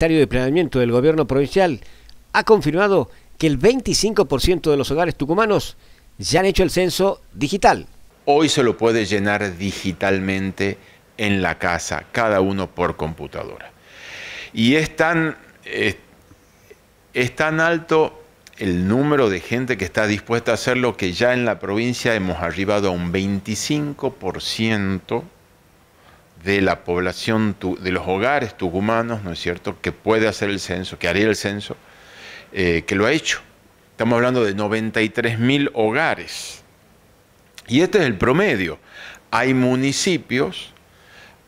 El secretario de Planeamiento del Gobierno Provincial ha confirmado que el 25% de los hogares tucumanos ya han hecho el censo digital. Hoy se lo puede llenar digitalmente en la casa, cada uno por computadora. Y es tan, eh, es tan alto el número de gente que está dispuesta a hacerlo que ya en la provincia hemos arribado a un 25% de la población, de los hogares tucumanos, ¿no es cierto?, que puede hacer el censo, que haría el censo, eh, que lo ha hecho. Estamos hablando de 93 mil hogares. Y este es el promedio. Hay municipios,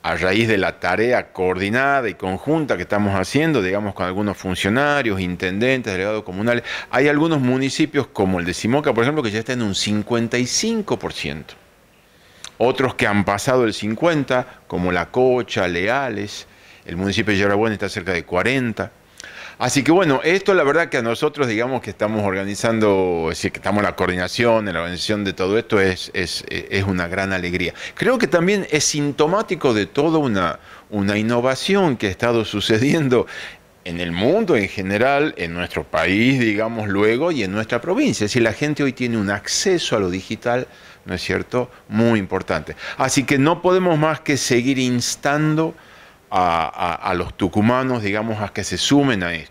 a raíz de la tarea coordinada y conjunta que estamos haciendo, digamos, con algunos funcionarios, intendentes, delegados comunales, hay algunos municipios como el de Simoca, por ejemplo, que ya está en un 55% otros que han pasado el 50, como La Cocha, Leales, el municipio de Yarabón está cerca de 40. Así que bueno, esto la verdad que a nosotros, digamos que estamos organizando, que estamos en la coordinación, en la organización de todo esto, es, una gran alegría. Creo que también es sintomático de toda una, una innovación que ha estado sucediendo en el mundo en general, en nuestro país, digamos, luego, y en nuestra provincia. Es decir, la gente hoy tiene un acceso a lo digital ¿no es cierto? Muy importante. Así que no podemos más que seguir instando a, los tucumanos, digamos, a que se sumen a esto.